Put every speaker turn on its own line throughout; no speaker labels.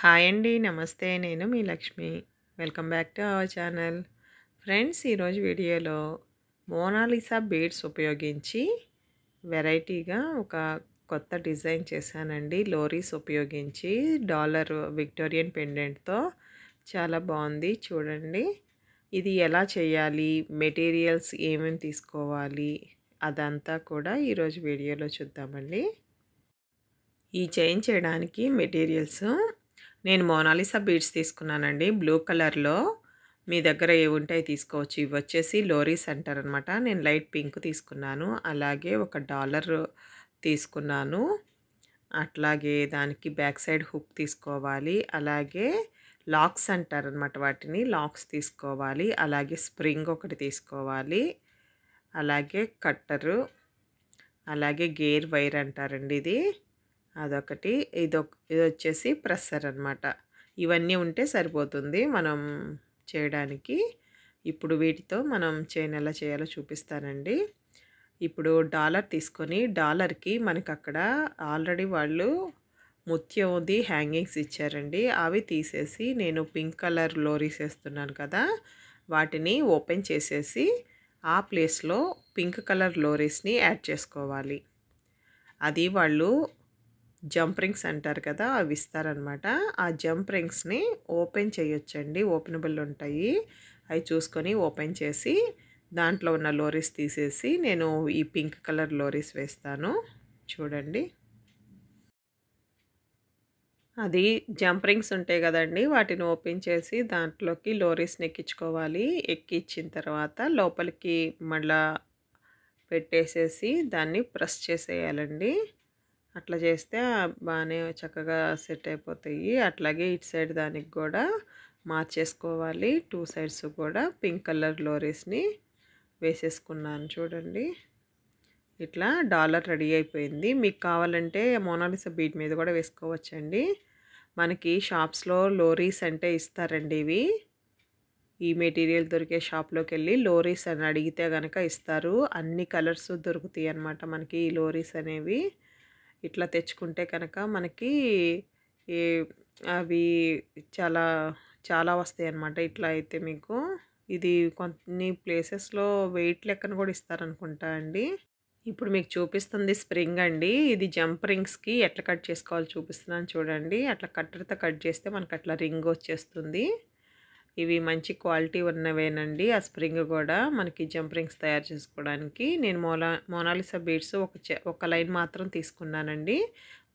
hi అండి నమస్తే నేను మీ Lakshmi welcome back to our channel friends ఈరోజు వీడియోలో మోనాలిసా బీడ్స్ ఉపయోగించి వెరైటీగా ఒక కొత్త డిజైన్ చేశానండి లోరీస్ ఉపయోగించి డాలర్ విక్టోరియన్ పెండెంట్తో చాలా బాగుంది చూడండి ఇది ఎలా చేయాలి మెటీరియల్స్ ఏమేమి తీసుకోవాలి అదంతా కూడా ఈరోజు వీడియోలో చూద్దామండి ఈ చైన్ చేయడానికి మెటీరియల్స్ నేను మోనాలిసా బీడ్స్ తీసుకున్నానండి బ్లూ కలర్లో మీ దగ్గర ఉంటాయి తీసుకోవచ్చు ఇవి వచ్చేసి లోరీ సెంటర్ అనమాట నేను లైట్ పింక్ తీసుకున్నాను అలాగే ఒక డాలర్ తీసుకున్నాను అట్లాగే దానికి బ్యాక్ సైడ్ హుక్ తీసుకోవాలి అలాగే లాక్స్ అనమాట వాటిని లాక్స్ తీసుకోవాలి అలాగే స్ప్రింగ్ ఒకటి తీసుకోవాలి అలాగే కట్టరు అలాగే గేర్ వైర్ అంటారండి ఇది అదొకటి ఇదొక ఇది వచ్చేసి ప్రెస్సర్ అనమాట ఇవన్నీ ఉంటే సరిపోతుంది మనం చేయడానికి ఇప్పుడు వీటితో మనం చేయని ఎలా చేయాలో చూపిస్తానండి ఇప్పుడు డాలర్ తీసుకొని డాలర్కి మనకు అక్కడ ఆల్రెడీ వాళ్ళు ముత్యంది హ్యాంగింగ్స్ ఇచ్చారండి అవి తీసేసి నేను పింక్ కలర్ లోరీస్ వేస్తున్నాను కదా వాటిని ఓపెన్ చేసేసి ఆ ప్లేస్లో పింక్ కలర్ లోరీస్ని యాడ్ చేసుకోవాలి అది వాళ్ళు జంప్ రింగ్స్ అంటారు కదా అవి ఇస్తారనమాట ఆ జంప్ రింగ్స్ని ఓపెన్ చేయొచ్చండి ఓపెనబుల్ ఉంటాయి అవి చూసుకొని ఓపెన్ చేసి దాంట్లో ఉన్న లోరీస్ తీసేసి నేను ఈ పింక్ కలర్ లోరీస్ వేస్తాను చూడండి అది జంప్ రింగ్స్ ఉంటాయి కదండి వాటిని ఓపెన్ చేసి దాంట్లోకి లోరీస్ని ఎక్కించుకోవాలి ఎక్కించిన తర్వాత లోపలికి మళ్ళా పెట్టేసేసి దాన్ని ప్రెస్ చేసేయాలండి అట్లా చేస్తే బాగానే చక్కగా సెట్ అయిపోతాయి అట్లాగే ఇటు సైడ్ దానికి కూడా మార్చేసుకోవాలి టూ సైడ్స్ కూడా పింక్ కలర్ లోరీస్ని వేసేసుకున్నాను చూడండి ఇట్లా డాలర్ రెడీ అయిపోయింది మీకు కావాలంటే మోనాలిస బీట్ మీద కూడా వేసుకోవచ్చండి మనకి షాప్స్లో లోరీస్ అంటే ఇస్తారండి ఇవి ఈ మెటీరియల్ దొరికే షాప్లోకి వెళ్ళి లోరీస్ అని అడిగితే కనుక ఇస్తారు అన్ని కలర్స్ దొరుకుతాయి అన్నమాట మనకి ఈ లోరీస్ అనేవి ఇట్లా తెచ్చుకుంటే కనుక మనకి అవి చాలా చాలా వస్తాయి అన్నమాట ఇట్లా అయితే మీకు ఇది కొన్ని ప్లేసెస్లో వెయిట్ లెక్కన కూడా ఇస్తారనుకుంటా అండి ఇప్పుడు మీకు చూపిస్తుంది స్ప్రింగ్ అండి ఇది జంప్ రింగ్స్కి ఎట్లా కట్ చేసుకోవాలో చూపిస్తున్నాను చూడండి అట్లా కట్టర్తో కట్ చేస్తే మనకు అట్లా రింగ్ వచ్చేస్తుంది ఇవి మంచి క్వాలిటీ ఉన్నవేనండి ఆ స్ప్రింగ్ కూడా మనకి జంప్ రింగ్స్ తయారు చేసుకోవడానికి నేను మోనా మోనాలిసా బీడ్స్ ఒక ఒక లైన్ మాత్రం తీసుకున్నానండి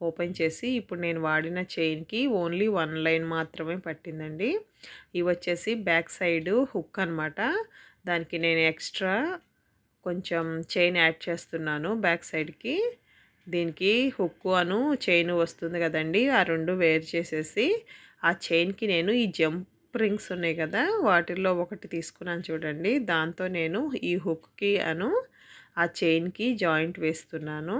ఓపెన్ చేసి ఇప్పుడు నేను వాడిన చైన్కి ఓన్లీ వన్ లైన్ మాత్రమే పట్టిందండి ఇవి వచ్చేసి బ్యాక్ సైడ్ హుక్ అనమాట దానికి నేను ఎక్స్ట్రా కొంచెం చైన్ యాడ్ చేస్తున్నాను బ్యాక్ సైడ్కి దీనికి హుక్ అను చైన్ వస్తుంది కదండి ఆ రెండు వేరు చేసేసి ఆ చైన్కి నేను ఈ జంప్ రింగ్స్ ఉన్నాయి కదా వాటిల్లో ఒకటి తీసుకున్నాను చూడండి దాంతో నేను ఈ హుక్కి అను ఆ చైన్కి జాయింట్ వేస్తున్నాను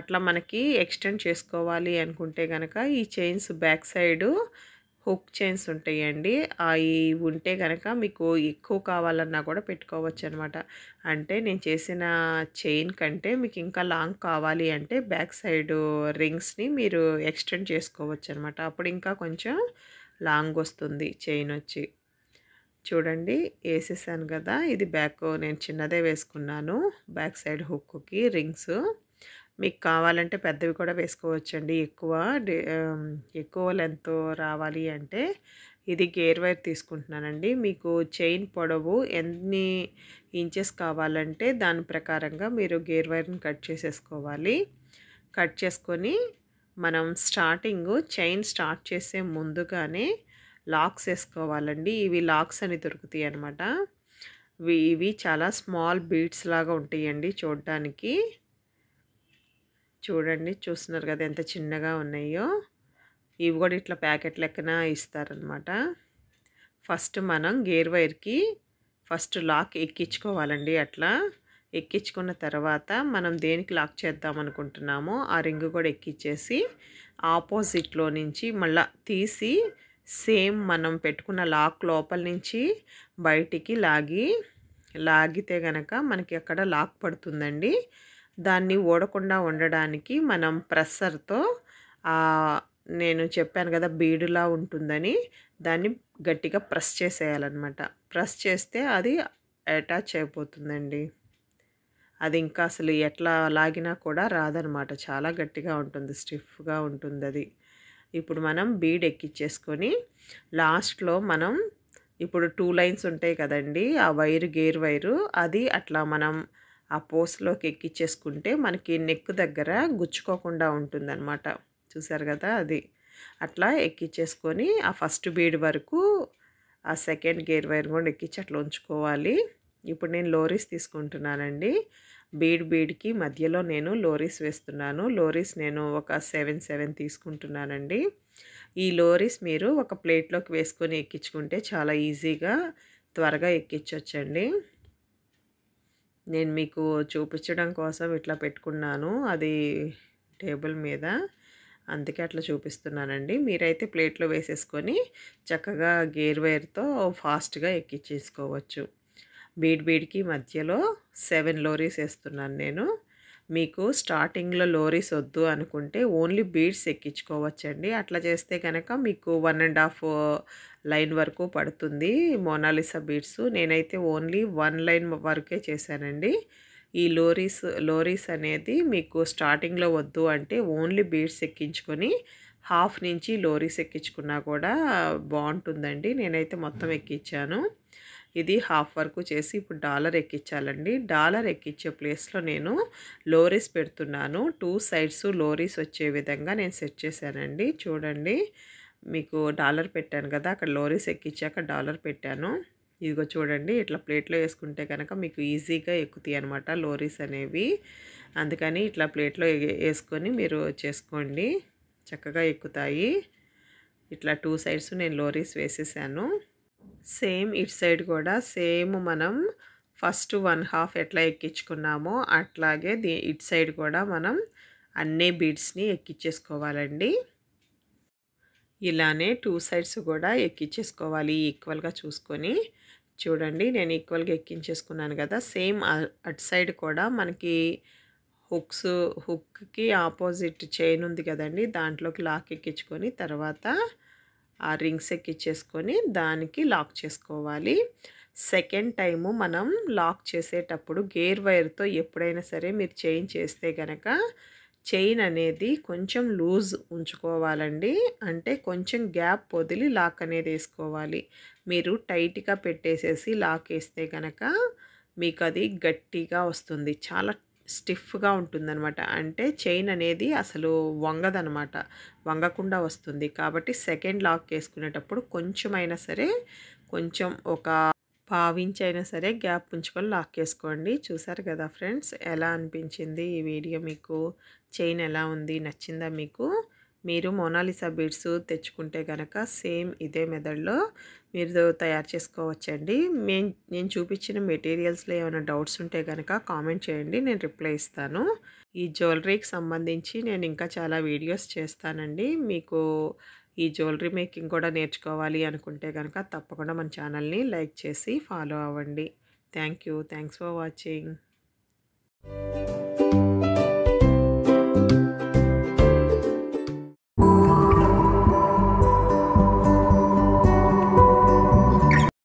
అట్లా మనకి ఎక్స్టెండ్ చేసుకోవాలి అనుకుంటే కనుక ఈ chains back side hook chains ఉంటాయండి అవి ఉంటే కనుక మీకు ఎక్కువ కావాలన్నా కూడా పెట్టుకోవచ్చు అనమాట అంటే నేను చేసిన చైన్ కంటే మీకు ఇంకా లాంగ్ కావాలి అంటే బ్యాక్ సైడ్ రింగ్స్ని మీరు ఎక్స్టెండ్ చేసుకోవచ్చు అనమాట అప్పుడు ఇంకా కొంచెం లాంగ్ వస్తుంది చైన్ వచ్చి చూడండి వేసేసాను కదా ఇది బ్యాక్ నేను చిన్నదే వేసుకున్నాను బ్యాక్ సైడ్ హుక్కి రింగ్స్ మీకు కావాలంటే పెద్దవి కూడా వేసుకోవచ్చండి ఎక్కువ ఎక్కువ లెంత్ రావాలి అంటే ఇది గేర్ వైర్ తీసుకుంటున్నానండి మీకు చైన్ పొడవు ఎన్ని ఇంచెస్ కావాలంటే దాని ప్రకారంగా మీరు గేర్ వైర్ని కట్ చేసేసుకోవాలి కట్ చేసుకొని మనం స్టార్టింగ్ చైన్ స్టార్ట్ చేసే ముందుగానే లాక్స్ వేసుకోవాలండి ఇవి లాక్స్ అని దొరుకుతాయి అనమాట ఇవి చాలా స్మాల్ బీడ్స్ లాగా ఉంటాయండి చూడడానికి చూడండి చూస్తున్నారు కదా ఎంత చిన్నగా ఉన్నాయో ఇవి కూడా ఇట్లా ప్యాకెట్ లెక్కన ఇస్తారనమాట ఫస్ట్ మనం గేర్ వైర్కి ఫస్ట్ లాక్ ఎక్కించుకోవాలండి అట్లా ఎక్కించుకున్న తర్వాత మనం దేనికి లాక్ చేద్దాం అనుకుంటున్నామో ఆ రింగ్ కూడా ఎక్కించేసి ఆపోజిట్లో నుంచి మళ్ళా తీసి సేమ్ మనం పెట్టుకున్న లాక్ లోపల నుంచి బయటికి లాగి లాగితే గనక మనకి అక్కడ లాక్ పడుతుందండి దాన్ని ఓడకుండా ఉండడానికి మనం ప్రెస్సర్తో నేను చెప్పాను కదా బీడులా ఉంటుందని దాన్ని గట్టిగా ప్రెస్ చేసేయాలన్నమాట ప్రెస్ చేస్తే అది అటాచ్ అయిపోతుందండి అది ఇంకా అసలు ఎట్లా లాగినా కూడా రాదనమాట చాలా గట్టిగా ఉంటుంది స్టిఫ్గా ఉంటుంది అది ఇప్పుడు మనం బీడ్ ఎక్కిచ్చేసుకొని లాస్ట్లో మనం ఇప్పుడు టూ లైన్స్ ఉంటాయి కదండి ఆ వైరు గేర్ వైరు అది అట్లా మనం ఆ పోస్ట్లోకి ఎక్కిచ్చేసుకుంటే మనకి నెక్ దగ్గర గుచ్చుకోకుండా ఉంటుందన్నమాట చూసారు కదా అది అట్లా ఎక్కిచ్చేసుకొని ఆ ఫస్ట్ బీడ్ వరకు ఆ సెకండ్ గేర్ వైర్ కూడా ఎక్కించి అట్లా ఉంచుకోవాలి ఇప్పుడు నేను లోరీస్ తీసుకుంటున్నానండి బీడ్ బీడ్కి మధ్యలో నేను లోరీస్ వేస్తున్నాను లోరీస్ నేను ఒక సెవెన్ సెవెన్ తీసుకుంటున్నానండి ఈ లోరీస్ మీరు ఒక ప్లేట్లోకి వేసుకొని ఎక్కించుకుంటే చాలా ఈజీగా త్వరగా ఎక్కించవచ్చండి నేను మీకు చూపించడం కోసం ఇట్లా పెట్టుకున్నాను అది టేబుల్ మీద అందుకే అట్లా చూపిస్తున్నానండి మీరైతే ప్లేట్లో వేసేసుకొని చక్కగా గేర్ వేర్తో ఫాస్ట్గా ఎక్కించేసుకోవచ్చు బీడ్ బీడ్కి మధ్యలో సెవెన్ లోరీస్ వేస్తున్నాను నేను మీకు స్టార్టింగ్లో లోరీస్ వద్దు అనుకుంటే ఓన్లీ బీడ్స్ ఎక్కించుకోవచ్చండి అట్లా చేస్తే కనుక మీకు వన్ అండ్ హాఫ్ లైన్ వరకు పడుతుంది మోనాలిసా బీడ్స్ నేనైతే ఓన్లీ వన్ లైన్ వరకే చేశానండి ఈ లోరీస్ లోరీస్ అనేది మీకు స్టార్టింగ్లో వద్దు అంటే ఓన్లీ బీడ్స్ ఎక్కించుకొని హాఫ్ నుంచి లోరీస్ ఎక్కించుకున్నా కూడా బాగుంటుందండి నేనైతే మొత్తం ఎక్కించాను ఇది హాఫ్ వరకు చేసి ఇప్పుడు డాలర్ ఎక్కించాలండి డాలర్ ఎక్కించే ప్లేస్లో నేను లోరీస్ పెడుతున్నాను టూ సైడ్స్ లోరీస్ వచ్చే విధంగా నేను సెట్ చేశానండి చూడండి మీకు డాలర్ పెట్టాను కదా అక్కడ లోరీస్ ఎక్కించాక డాలర్ పెట్టాను ఇదిగో చూడండి ఇట్లా ప్లేట్లో వేసుకుంటే కనుక మీకు ఈజీగా ఎక్కుతాయి అనమాట లోరీస్ అనేవి అందుకని ఇట్లా ప్లేట్లో వేసుకొని మీరు చేసుకోండి చక్కగా ఎక్కుతాయి ఇట్లా టూ సైడ్స్ నేను లోరీస్ వేసేసాను సేమ్ ఇట్ సైడ్ కూడా సేమ్ మనం ఫస్ట్ వన్ హాఫ్ ఎట్లా ఎక్కించుకున్నామో అట్లాగే దీ ఇట్ సైడ్ కూడా మనం అన్నీ బీడ్స్ని ఎక్కించేసుకోవాలండి ఇలానే టూ సైడ్స్ కూడా ఎక్కించేసుకోవాలి ఈక్వల్గా చూసుకొని చూడండి నేను ఈక్వల్గా ఎక్కించేసుకున్నాను కదా సేమ్ అటు సైడ్ కూడా మనకి హుక్స్ హుక్కి ఆపోజిట్ చైన్ ఉంది కదండి దాంట్లోకి లాక్ ఎక్కించుకొని తర్వాత ఆ రింగ్స్ ఎక్కిచ్చేసుకొని దానికి లాక్ చేసుకోవాలి సెకండ్ టైము మనం లాక్ చేసేటప్పుడు గేర్ వైర్తో ఎప్పుడైనా సరే మీరు చైన్ చేస్తే కనుక చైన్ అనేది కొంచెం లూజ్ ఉంచుకోవాలండి అంటే కొంచెం గ్యాప్ వదిలి లాక్ అనేది వేసుకోవాలి మీరు టైట్గా పెట్టేసేసి లాక్ వేస్తే కనుక మీకు అది గట్టిగా వస్తుంది చాలా స్టిఫ్గా ఉంటుందన్నమాట అంటే చైన్ అనేది అసలు వంగదనమాట వంగకుండా వస్తుంది కాబట్టి సెకండ్ లాక్ వేసుకునేటప్పుడు కొంచెమైనా సరే కొంచెం ఒక పావించైనా సరే గ్యాప్ ఉంచుకొని లాక్ చేసుకోండి చూసారు కదా ఫ్రెండ్స్ ఎలా అనిపించింది ఈ వీడియో మీకు చైన్ ఎలా ఉంది నచ్చిందా మీకు మీరు మోనాలిసా బీడ్స్ తెచ్చుకుంటే కనుక సేమ్ ఇదే మెథడ్లో మీరు తయారు చేసుకోవచ్చండి మేము నేను చూపించిన మెటీరియల్స్లో ఏమైనా డౌట్స్ ఉంటే కనుక కామెంట్ చేయండి నేను రిప్లై ఇస్తాను ఈ జ్యువెలరీకి సంబంధించి నేను ఇంకా చాలా వీడియోస్ చేస్తానండి మీకు ఈ జ్యువెలరీ మేకింగ్ కూడా నేర్చుకోవాలి అనుకుంటే కనుక తప్పకుండా మన ఛానల్ని లైక్ చేసి ఫాలో అవ్వండి thank you thanks for watching